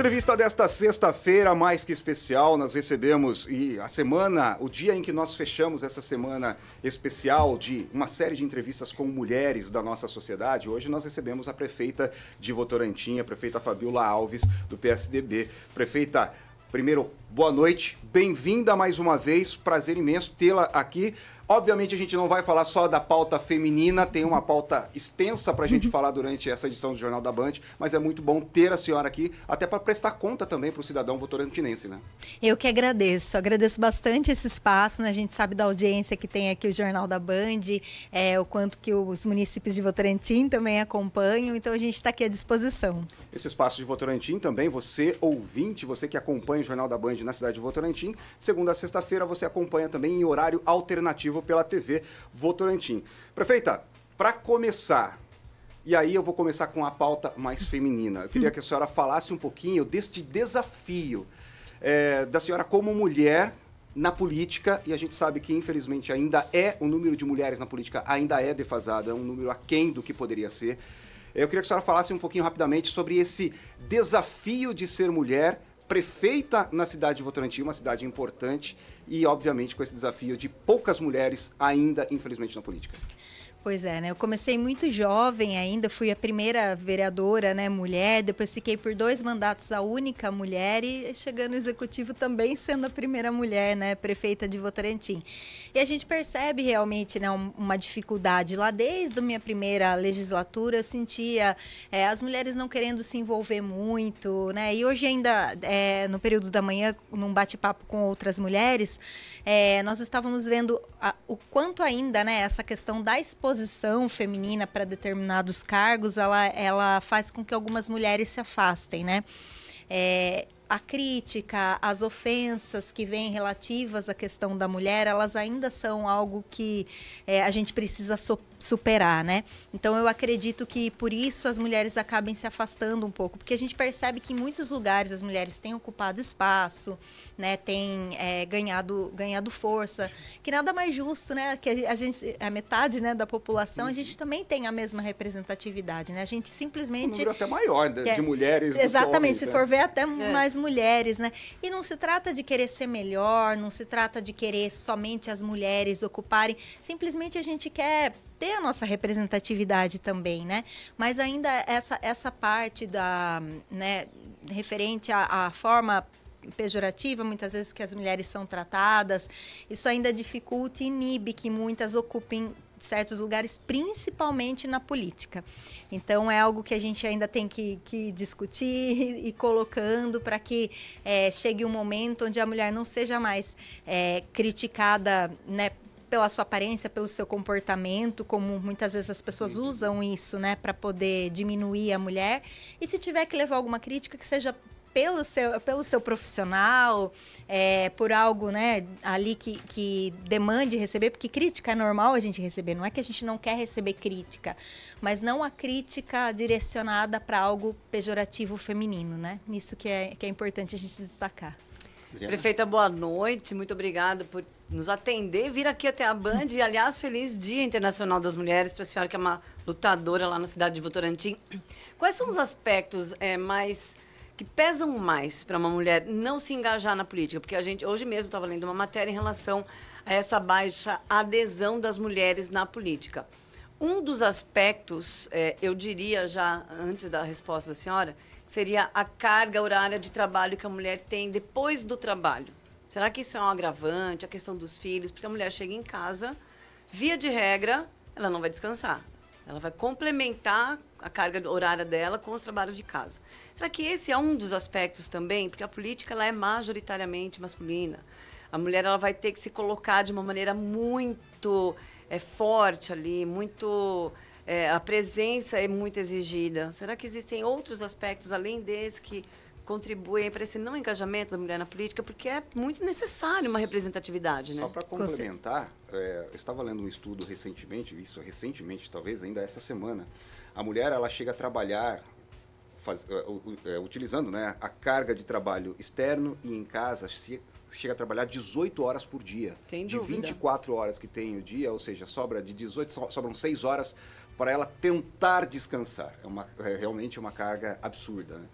Entrevista desta sexta-feira, mais que especial, nós recebemos e a semana, o dia em que nós fechamos essa semana especial de uma série de entrevistas com mulheres da nossa sociedade. Hoje nós recebemos a prefeita de Votorantim, a prefeita Fabiola Alves, do PSDB. Prefeita, primeiro, boa noite, bem-vinda mais uma vez, prazer imenso tê-la aqui. Obviamente a gente não vai falar só da pauta feminina, tem uma pauta extensa para a gente uhum. falar durante essa edição do Jornal da Band, mas é muito bom ter a senhora aqui, até para prestar conta também para o cidadão votorantinense, né? Eu que agradeço, agradeço bastante esse espaço, né? A gente sabe da audiência que tem aqui o Jornal da Band, é, o quanto que os municípios de Votorantim também acompanham, então a gente está aqui à disposição. Esse espaço de Votorantim também, você ouvinte, você que acompanha o Jornal da Band na cidade de Votorantim, segunda a sexta-feira você acompanha também em horário alternativo vivo pela TV Votorantim. Prefeita, para começar, e aí eu vou começar com a pauta mais feminina. Eu queria que a senhora falasse um pouquinho deste desafio é, da senhora como mulher na política, e a gente sabe que infelizmente ainda é, o número de mulheres na política ainda é defasado, é um número aquém do que poderia ser. Eu queria que a senhora falasse um pouquinho rapidamente sobre esse desafio de ser mulher prefeita na cidade de Votorantim, uma cidade importante, e obviamente com esse desafio de poucas mulheres ainda, infelizmente, na política. Pois é, né? Eu comecei muito jovem ainda, fui a primeira vereadora, né, mulher, depois fiquei por dois mandatos a única mulher e chegando no executivo também sendo a primeira mulher, né, prefeita de Votorantim. E a gente percebe realmente, né, uma dificuldade lá desde a minha primeira legislatura, eu sentia é, as mulheres não querendo se envolver muito, né? E hoje ainda é, no período da manhã, num bate-papo com outras mulheres, é, nós estávamos vendo a, o quanto ainda, né, essa questão da exposição posição feminina para determinados cargos, ela, ela faz com que algumas mulheres se afastem, né? É, a crítica, as ofensas que vêm relativas à questão da mulher, elas ainda são algo que é, a gente precisa so superar, né? Então eu acredito que por isso as mulheres acabem se afastando um pouco, porque a gente percebe que em muitos lugares as mulheres têm ocupado espaço, né? Têm é, ganhado, ganhado força, que nada mais justo, né? Que a gente, a metade, né, da população, a gente também tem a mesma representatividade, né? A gente simplesmente um número até maior de, de mulheres. Exatamente, homens, se né? for ver até é. mais mulheres, né? E não se trata de querer ser melhor, não se trata de querer somente as mulheres ocuparem, simplesmente a gente quer ter a nossa representatividade também, né? Mas ainda essa, essa parte da, né, referente à, à forma pejorativa, muitas vezes que as mulheres são tratadas, isso ainda dificulta e inibe que muitas ocupem certos lugares, principalmente na política. Então, é algo que a gente ainda tem que, que discutir e, colocando para que é, chegue um momento onde a mulher não seja mais é, criticada né, pela sua aparência, pelo seu comportamento, como muitas vezes as pessoas usam isso, né, para poder diminuir a mulher. E se tiver que levar alguma crítica, que seja pelo seu, pelo seu profissional, é, por algo né, ali que, que demande receber, porque crítica é normal a gente receber, não é que a gente não quer receber crítica, mas não a crítica direcionada para algo pejorativo feminino, né? Isso que é, que é importante a gente destacar. Prefeita, boa noite, muito obrigada por nos atender, vir aqui até a Band e, aliás, feliz Dia Internacional das Mulheres para a senhora que é uma lutadora lá na cidade de Votorantim. Quais são os aspectos é, mais que pesam mais para uma mulher não se engajar na política, porque a gente hoje mesmo estava lendo uma matéria em relação a essa baixa adesão das mulheres na política. Um dos aspectos, é, eu diria já antes da resposta da senhora, seria a carga horária de trabalho que a mulher tem depois do trabalho. Será que isso é um agravante? A questão dos filhos, porque a mulher chega em casa, via de regra, ela não vai descansar. Ela vai complementar a carga horária dela com os trabalhos de casa. Será que esse é um dos aspectos também? Porque a política ela é majoritariamente masculina. A mulher ela vai ter que se colocar de uma maneira muito é, forte ali, muito é, a presença é muito exigida. Será que existem outros aspectos além desse que contribuem para esse não engajamento da mulher na política, porque é muito necessário uma representatividade, né? Só para complementar, é, eu estava lendo um estudo recentemente, isso recentemente, talvez ainda essa semana, a mulher ela chega a trabalhar faz, é, é, utilizando né, a carga de trabalho externo e em casa se, chega a trabalhar 18 horas por dia. Sem de 24 horas que tem o dia, ou seja, sobra de 18, sobram 6 horas para ela tentar descansar. É, uma, é realmente uma carga absurda. Né?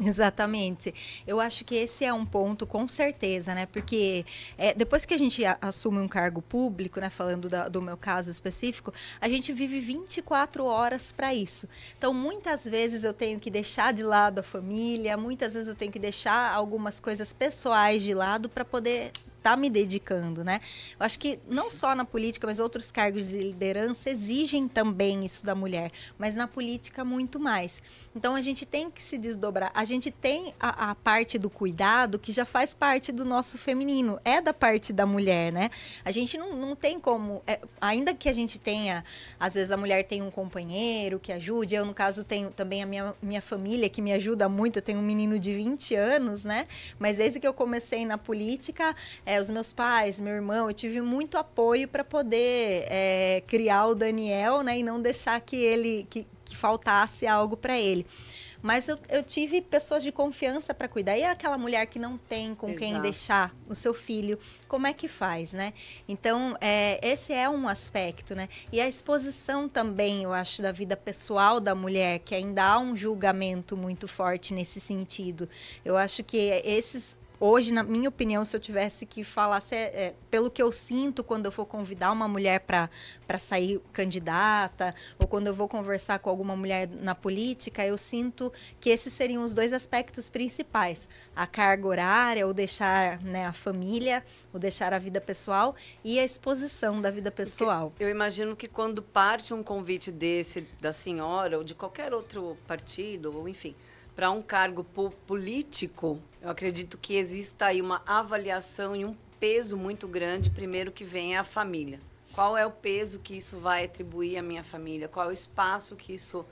Exatamente. Eu acho que esse é um ponto, com certeza, né? Porque é, depois que a gente assume um cargo público, né? Falando da, do meu caso específico, a gente vive 24 horas para isso. Então, muitas vezes eu tenho que deixar de lado a família, muitas vezes eu tenho que deixar algumas coisas pessoais de lado para poder está me dedicando, né? Eu acho que não só na política, mas outros cargos de liderança exigem também isso da mulher, mas na política muito mais. Então a gente tem que se desdobrar. A gente tem a, a parte do cuidado que já faz parte do nosso feminino, é da parte da mulher, né? A gente não, não tem como, é, ainda que a gente tenha, às vezes a mulher tem um companheiro que ajude, eu no caso tenho também a minha, minha família que me ajuda muito, eu tenho um menino de 20 anos, né? Mas desde que eu comecei na política, é, é, os meus pais, meu irmão, eu tive muito apoio para poder é, criar o Daniel, né? E não deixar que ele que, que faltasse algo para ele. Mas eu, eu, tive pessoas de confiança para cuidar. E aquela mulher que não tem com Exato. quem deixar o seu filho, como é que faz, né? Então, é, esse é um aspecto, né? E a exposição também, eu acho, da vida pessoal da mulher, que ainda há um julgamento muito forte nesse sentido. Eu acho que esses hoje, na minha opinião, se eu tivesse que falar, se é, é, pelo que eu sinto quando eu for convidar uma mulher para sair candidata, ou quando eu vou conversar com alguma mulher na política, eu sinto que esses seriam os dois aspectos principais: a carga horária, ou deixar né, a família, ou deixar a vida pessoal, e a exposição da vida pessoal. Porque eu imagino que quando parte um convite desse da senhora, ou de qualquer outro partido, ou enfim para um cargo político, eu acredito que exista aí uma avaliação e um peso muito grande, primeiro que vem é a família. Qual é o peso que isso vai atribuir à minha família? Qual é o espaço que isso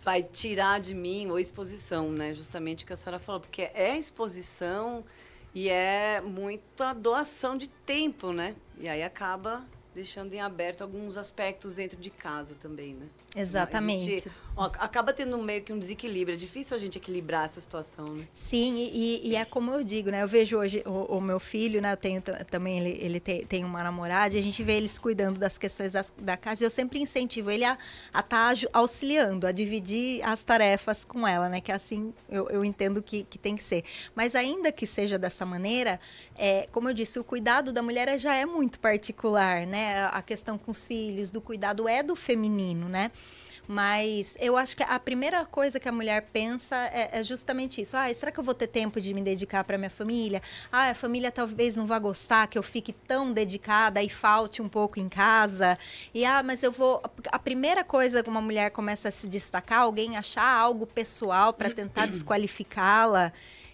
vai tirar de mim? Ou exposição, né? Justamente o que a senhora falou, porque é exposição e é muita doação de tempo, né? E aí acaba deixando em aberto alguns aspectos dentro de casa também, né? Exatamente. Existe, ó, acaba tendo meio que um desequilíbrio. É difícil a gente equilibrar essa situação, né? Sim, e, e é como eu digo, né? Eu vejo hoje o, o meu filho, né? Eu tenho também, ele, ele tem, tem, uma namorada, e a gente vê eles cuidando das questões das, da casa. E eu sempre incentivo ele a estar tá auxiliando, a dividir as tarefas com ela, né? Que é assim eu, eu entendo que, que tem que ser. Mas ainda que seja dessa maneira, é, como eu disse, o cuidado da mulher já é muito particular, né? Né, a questão com os filhos, do cuidado é do feminino, né? Mas eu acho que a primeira coisa que a mulher pensa é, é justamente isso. Ah, será que eu vou ter tempo de me dedicar para minha família? Ah, a família talvez não vá gostar que eu fique tão dedicada e falte um pouco em casa. E ah, mas eu vou. A primeira coisa que uma mulher começa a se destacar, alguém achar algo pessoal para tentar desqualificá-la.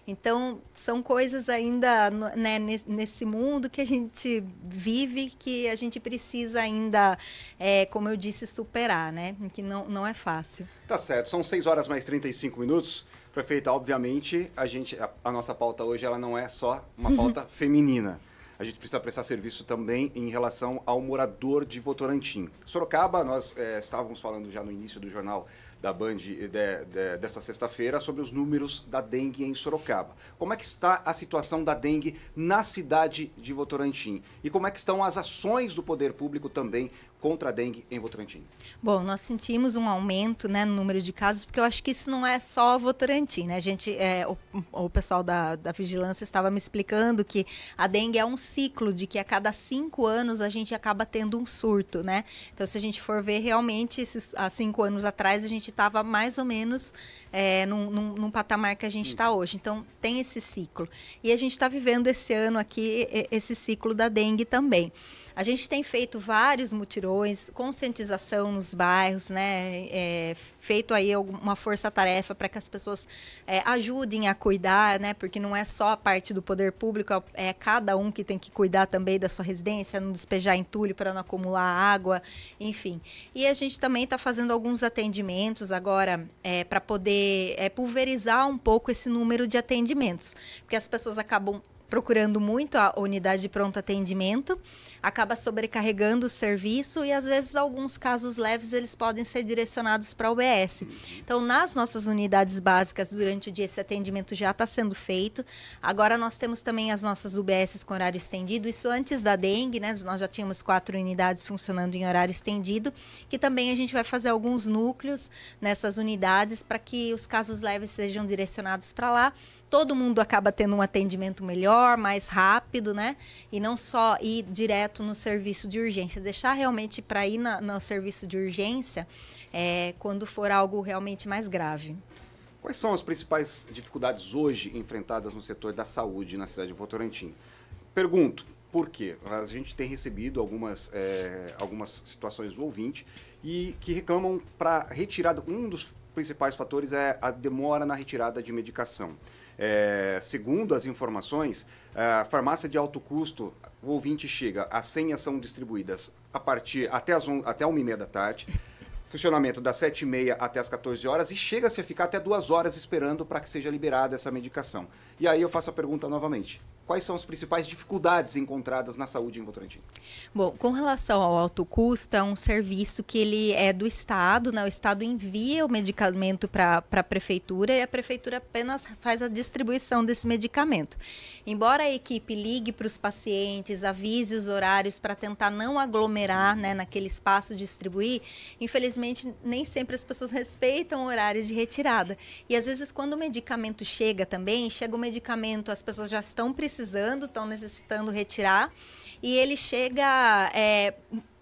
Então, são coisas ainda né, nesse mundo que a gente vive, que a gente precisa ainda, é, como eu disse, superar, né? Que não, não é fácil. Tá certo, são 6 horas mais 35 minutos. Prefeita, obviamente, a, gente, a, a nossa pauta hoje ela não é só uma uhum. pauta feminina a gente precisa prestar serviço também em relação ao morador de Votorantim. Sorocaba, nós é, estávamos falando já no início do jornal da Band de, de, desta sexta-feira sobre os números da dengue em Sorocaba. Como é que está a situação da dengue na cidade de Votorantim? E como é que estão as ações do poder público também contra a dengue em Votorantim? Bom, nós sentimos um aumento né, no número de casos, porque eu acho que isso não é só Votorantim. Né? A gente, é, o, o, pessoal da, da vigilância estava me explicando que a dengue é um ciclo, de que a cada cinco anos a gente acaba tendo um surto. Né? Então, se a gente for ver, realmente, esses, há cinco anos atrás, a gente estava mais ou menos é, num, num, num, patamar que a gente está hoje. Então, tem esse ciclo. E a gente está vivendo esse ano aqui esse ciclo da dengue também. A gente tem feito vários mutirões, conscientização nos bairros, né? É, feito aí uma força-tarefa para que as pessoas é, ajudem a cuidar, né? Porque não é só a parte do poder público, é, é cada um que tem que cuidar também da sua residência, não despejar entulho para não acumular água, enfim. E a gente também está fazendo alguns atendimentos agora é, para poder é, pulverizar um pouco esse número de atendimentos, porque as pessoas acabam procurando muito a unidade de pronto atendimento, acaba sobrecarregando o serviço e às vezes alguns casos leves eles podem ser direcionados para a UBS. Então, nas nossas unidades básicas durante o dia esse atendimento já está sendo feito. Agora nós temos também as nossas UBSs com horário estendido, isso antes da dengue, né? Nós já tínhamos quatro unidades funcionando em horário estendido, que também a gente vai fazer alguns núcleos nessas unidades para que os casos leves sejam direcionados para lá todo mundo acaba tendo um atendimento melhor, mais rápido, né? E não só ir direto no serviço de urgência. Deixar realmente para ir na, no serviço de urgência é, quando for algo realmente mais grave. Quais são as principais dificuldades hoje enfrentadas no setor da saúde na cidade de Votorantim? Pergunto, por quê? A gente tem recebido algumas, é, algumas situações do ouvinte e que reclamam para retirar Um dos principais fatores é a demora na retirada de medicação. É, segundo as informações, a farmácia de alto custo, o ouvinte chega, as senhas são distribuídas a partir até as on, até 1h30 da tarde funcionamento das 7h30 até as 14 horas e chega-se a ficar até duas horas esperando para que seja liberada essa medicação. E aí eu faço a pergunta novamente quais são as principais dificuldades encontradas na saúde em Votorantim? Bom, com relação ao alto custo, é um serviço que ele é do Estado, né? o Estado envia o medicamento para a prefeitura e a prefeitura apenas faz a distribuição desse medicamento. Embora a equipe ligue para os pacientes, avise os horários para tentar não aglomerar né, naquele espaço distribuir, infelizmente nem sempre as pessoas respeitam o horário de retirada. E às vezes quando o medicamento chega também, chega o medicamento, as pessoas já estão precisando precisando, estão necessitando retirar. E ele chega é,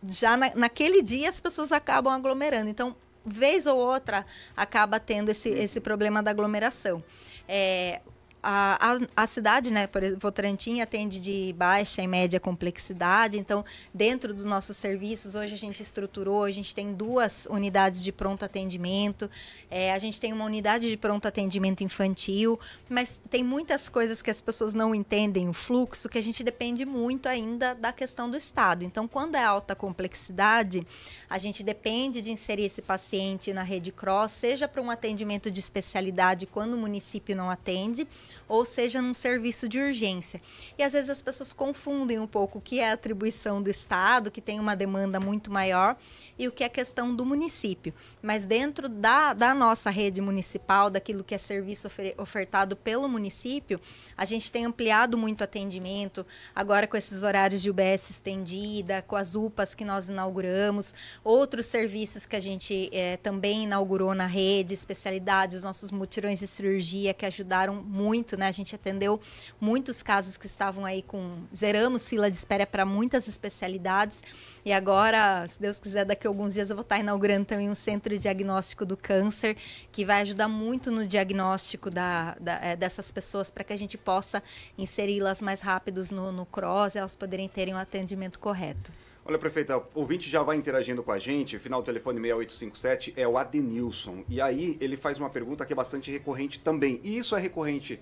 já na, naquele dia as pessoas acabam aglomerando. Então, vez ou outra acaba tendo esse, esse problema da aglomeração. É, a, a, a, cidade, né, por exemplo, Votorantim atende de baixa e média complexidade, então, dentro dos nossos serviços, hoje a gente estruturou, a gente tem duas unidades de pronto atendimento, é, a gente tem uma unidade de pronto atendimento infantil, mas tem muitas coisas que as pessoas não entendem, o fluxo, que a gente depende muito ainda da questão do Estado. Então, quando é alta complexidade, a gente depende de inserir esse paciente na rede cross, seja para um atendimento de especialidade, quando o município não atende, ou seja num serviço de urgência. E às vezes as pessoas confundem um pouco o que é a atribuição do Estado, que tem uma demanda muito maior, e o que é questão do município. Mas dentro da, da nossa rede municipal, daquilo que é serviço ofertado pelo município, a gente tem ampliado muito o atendimento, agora com esses horários de UBS estendida, com as UPAs que nós inauguramos, outros serviços que a gente é, também inaugurou na rede, especialidades, nossos mutirões de cirurgia que ajudaram muito muito, né? A gente atendeu muitos casos que estavam aí com. Zeramos fila de espera para muitas especialidades. E agora, se Deus quiser, daqui a alguns dias eu vou estar tá inaugurando também um centro de diagnóstico do câncer, que vai ajudar muito no diagnóstico da, da é, dessas pessoas para que a gente possa inseri-las mais rápidos no, no CROSS, elas poderem terem o um atendimento correto. Olha, prefeita, ouvinte já vai interagindo com a gente, final do telefone 6857 é o Adenilson. E aí ele faz uma pergunta que é bastante recorrente também. E isso é recorrente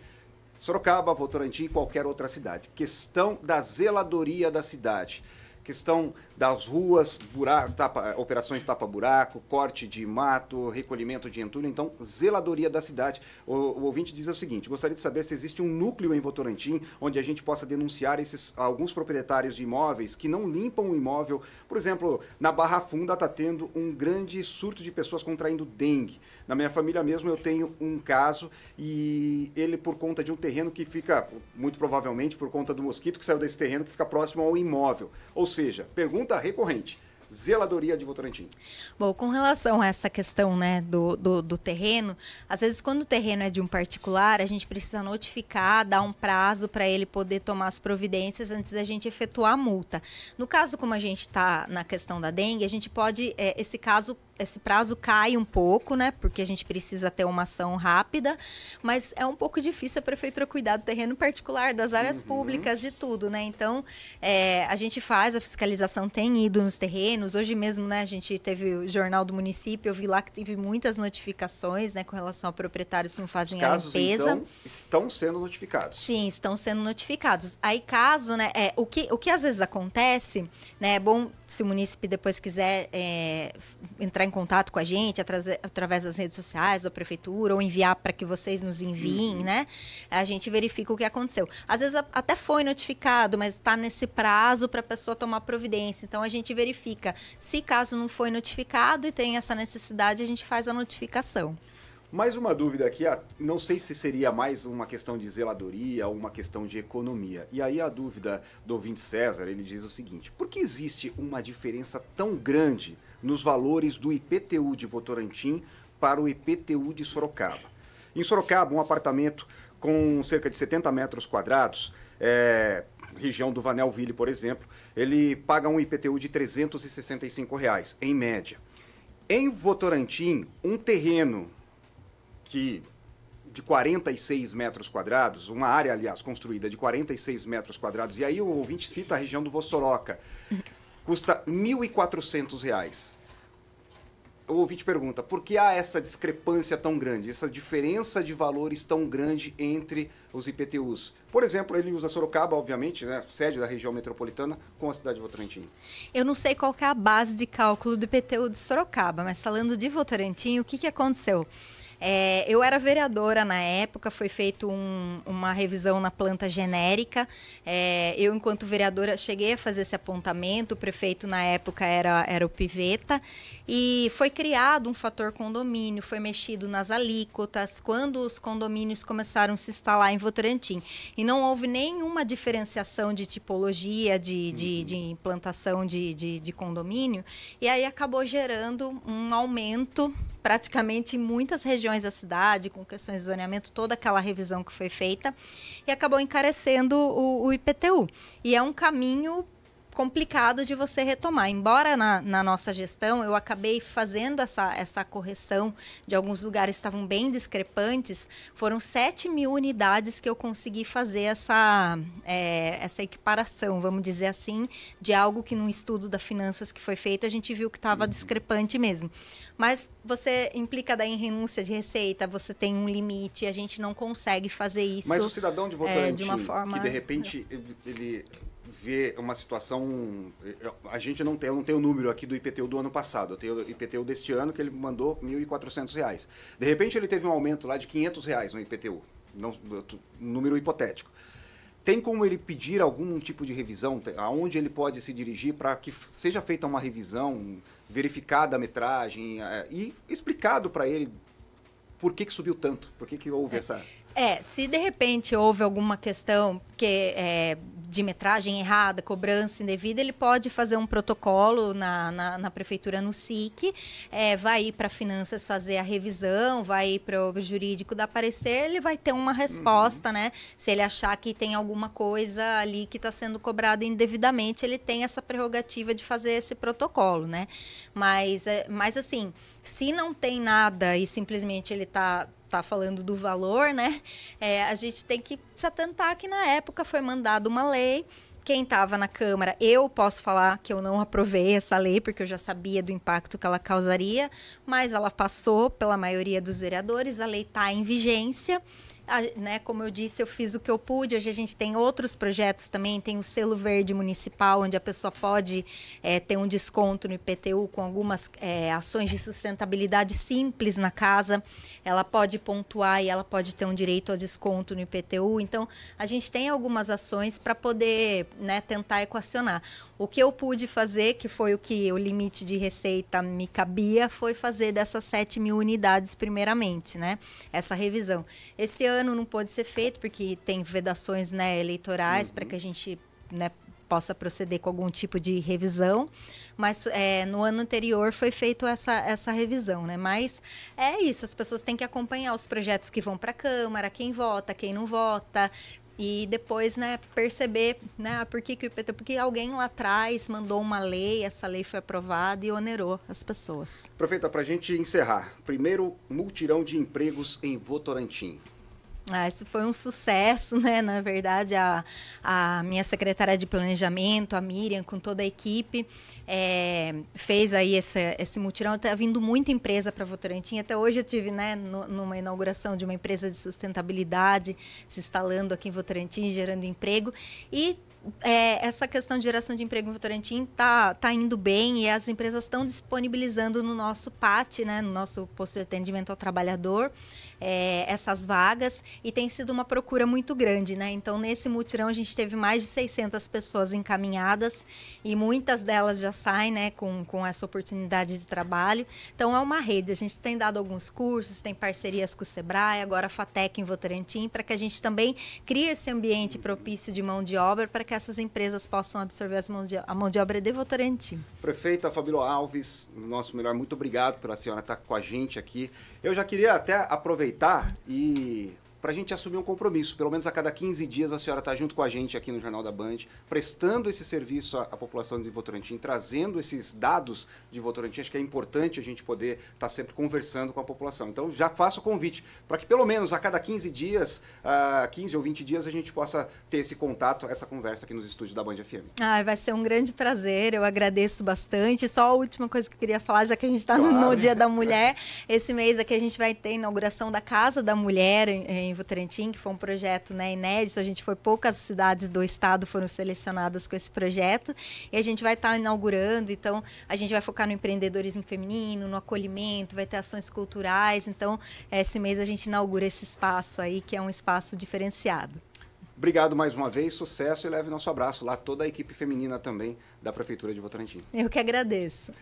Sorocaba, Votorantim e qualquer outra cidade. Questão da zeladoria da cidade. Questão das ruas, buraco, tapa, eh, operações tapa-buraco, corte de mato, recolhimento de entulho, então zeladoria da cidade. O, o, ouvinte diz o seguinte: gostaria de saber se existe um núcleo em Votorantim onde a gente possa denunciar esses alguns proprietários de imóveis que não limpam o imóvel. Por exemplo, na Barra Funda está tendo um grande surto de pessoas contraindo dengue. Na minha família mesmo eu tenho um caso e ele por conta de um terreno que fica muito provavelmente por conta do mosquito que saiu desse terreno que fica próximo ao imóvel. Ou seja, pergunta pergunta recorrente. Zeladoria de Votorantim. Bom, com relação a essa questão né, do, do, do, terreno, às vezes quando o terreno é de um particular, a gente precisa notificar, dar um prazo para ele poder tomar as providências antes da gente efetuar a multa. No caso, como a gente está na questão da dengue, a gente pode, é, esse caso esse prazo cai um pouco, né? Porque a gente precisa ter uma ação rápida, mas é um pouco difícil a prefeitura cuidar do terreno particular, das áreas uhum. públicas, de tudo, né? Então, é, a gente faz a fiscalização, tem ido nos terrenos. Hoje mesmo, né, a gente teve o Jornal do Município, eu vi lá que teve muitas notificações, né, com relação a proprietários que não fazem casos, a limpeza. Então, estão sendo notificados. Sim, estão sendo notificados. Aí, caso, né, é, o, que, o que às vezes acontece, né, é bom se o município depois quiser é, entrar entrar em contato com a gente através das redes sociais da prefeitura ou enviar para que vocês nos enviem, uhum. né? A gente verifica o que aconteceu. Às vezes até foi notificado, mas está nesse prazo para a pessoa tomar providência. Então a gente verifica. Se caso não foi notificado e tem essa necessidade, a gente faz a notificação. Mais uma dúvida aqui, não sei se seria mais uma questão de zeladoria ou uma questão de economia. E aí a dúvida do ouvinte César, ele diz o seguinte: por que existe uma diferença tão grande nos valores do IPTU de Votorantim para o IPTU de Sorocaba. Em Sorocaba, um apartamento com cerca de 70 metros quadrados, é, região do Vanelville, por exemplo, ele paga um IPTU de R$ 365, reais, em média. Em Votorantim, um terreno que de 46 metros quadrados, uma área, aliás, construída de 46 metros quadrados, e aí o ouvinte cita a região do Vossoroca, custa R$ 1.400 o ouvinte pergunta, por que há essa discrepância tão grande, essa diferença de valores tão grande entre os IPTUs? Por exemplo, ele usa Sorocaba, obviamente, né, sede da região metropolitana, com a cidade de Votorantim. Eu não sei qual é a base de cálculo do IPTU de Sorocaba, mas falando de Votorantim, o que, que aconteceu? É, eu era vereadora na época, foi feita um, uma revisão na planta genérica. É, eu, enquanto vereadora, cheguei a fazer esse apontamento. O prefeito, na época, era, era o Piveta. E foi criado um fator condomínio, foi mexido nas alíquotas, quando os condomínios começaram a se instalar em Votorantim. E não houve nenhuma diferenciação de tipologia, de, de, uhum. de implantação de, de, de condomínio. E aí acabou gerando um aumento praticamente em muitas regiões da cidade, com questões de zoneamento, toda aquela revisão que foi feita, e acabou encarecendo o, o IPTU. E é um caminho complicado de você retomar. Embora na, na, nossa gestão eu acabei fazendo essa, essa correção de alguns lugares estavam bem discrepantes, foram 7 mil unidades que eu consegui fazer essa, é, essa equiparação, vamos dizer assim, de algo que num estudo da finanças que foi feito a gente viu que estava uhum. discrepante mesmo. Mas você implica daí em renúncia de receita, você tem um limite, a gente não consegue fazer isso. Mas o cidadão de votante, é, de uma forma... que de repente ele ver uma situação. A gente não tem, eu não tenho o número aqui do IPTU do ano passado, eu tenho o IPTU deste ano que ele mandou R$ 1.400. De repente ele teve um aumento lá de R$ 500 reais no IPTU, não, número hipotético. Tem como ele pedir algum tipo de revisão? Aonde ele pode se dirigir para que seja feita uma revisão, verificada a metragem eh, e explicado para ele por que, que subiu tanto, por que, que houve é. essa. É, se de repente houve alguma questão que é, de metragem errada, cobrança indevida, ele pode fazer um protocolo na, na, na prefeitura no SIC, é, vai ir para finanças fazer a revisão, vai ir para o jurídico dar parecer, ele vai ter uma resposta, uhum. né? Se ele achar que tem alguma coisa ali que está sendo cobrada indevidamente, ele tem essa prerrogativa de fazer esse protocolo, né? Mas, é, mas assim, se não tem nada e simplesmente ele está está falando do valor, né? É, a gente tem que se atentar que na época foi mandada uma lei quem estava na Câmara, eu posso falar que eu não aprovei essa lei, porque eu já sabia do impacto que ela causaria, mas ela passou pela maioria dos vereadores, a lei está em vigência a, né, como eu disse, eu fiz o que eu pude. Hoje a gente tem outros projetos também, tem o selo verde municipal, onde a pessoa pode é, ter um desconto no IPTU com algumas é, ações de sustentabilidade simples na casa. Ela pode pontuar e ela pode ter um direito a desconto no IPTU. Então, a gente tem algumas ações para poder né, tentar equacionar. O que eu pude fazer, que foi o que o limite de receita me cabia, foi fazer dessas 7 mil unidades primeiramente, né? Essa revisão. Esse ano ano não pôde ser feito, porque tem vedações né, eleitorais uhum. para que a gente né, possa proceder com algum tipo de revisão, mas é, no ano anterior foi feita essa, essa revisão, né? Mas é isso, as pessoas têm que acompanhar os projetos que vão para a Câmara, quem vota, quem não vota, e depois, né, perceber, né, ah, por que, que o IPT, porque alguém lá atrás mandou uma lei, essa lei foi aprovada e onerou as pessoas. Aproveita é para a gente encerrar. Primeiro, multirão de empregos em Votorantim. Ah, isso foi um sucesso, né? Na verdade, a, a minha secretária de planejamento, a Miriam, com toda a equipe, é, fez aí esse, esse mutirão. Está vindo muita empresa para Votorantim. Até hoje eu tive, né, no, numa inauguração de uma empresa de sustentabilidade se instalando aqui em Votorantim, gerando emprego. E é, essa questão de geração de emprego em Votorantim está tá indo bem e as empresas estão disponibilizando no nosso PAT, né, no nosso posto de atendimento ao trabalhador, é, essas vagas e tem sido uma procura muito grande, né? Então, nesse mutirão, a gente teve mais de 600 pessoas encaminhadas e muitas delas já saem, né, com, com essa oportunidade de trabalho. Então, é uma rede. A gente tem dado alguns cursos, tem parcerias com o Sebrae, agora a FATEC em Votorantim, para que a gente também crie esse ambiente propício de mão de obra para que essas empresas possam absorver mão de, a mão de obra de Votorantim. Prefeita Fabíola Alves, nosso melhor, muito obrigado pela senhora estar tá com a gente aqui. Eu já queria até aproveitar e para a gente assumir um compromisso. Pelo menos a cada 15 dias a senhora está junto com a gente aqui no Jornal da Band, prestando esse serviço à, à, população de Votorantim, trazendo esses dados de Votorantim. Acho que é importante a gente poder estar tá sempre conversando com a população. Então já faço o convite para que pelo menos a cada 15 dias, uh, ah, 15 ou 20 dias, a gente possa ter esse contato, essa conversa aqui nos estúdios da Band FM. Ah, vai ser um grande prazer, eu agradeço bastante. Só a última coisa que eu queria falar, já que a gente está claro. no, no Dia da Mulher, esse mês aqui a gente vai ter a inauguração da Casa da Mulher em Votorantim, que foi um projeto né, inédito. A gente foi poucas cidades do estado foram selecionadas com esse projeto e a gente vai estar tá inaugurando. Então a gente vai focar no empreendedorismo feminino, no acolhimento, vai ter ações culturais. Então esse mês a gente inaugura esse espaço aí que é um espaço diferenciado. Obrigado mais uma vez, sucesso e leve nosso abraço lá toda a equipe feminina também da Prefeitura de Votorantim. Eu que agradeço.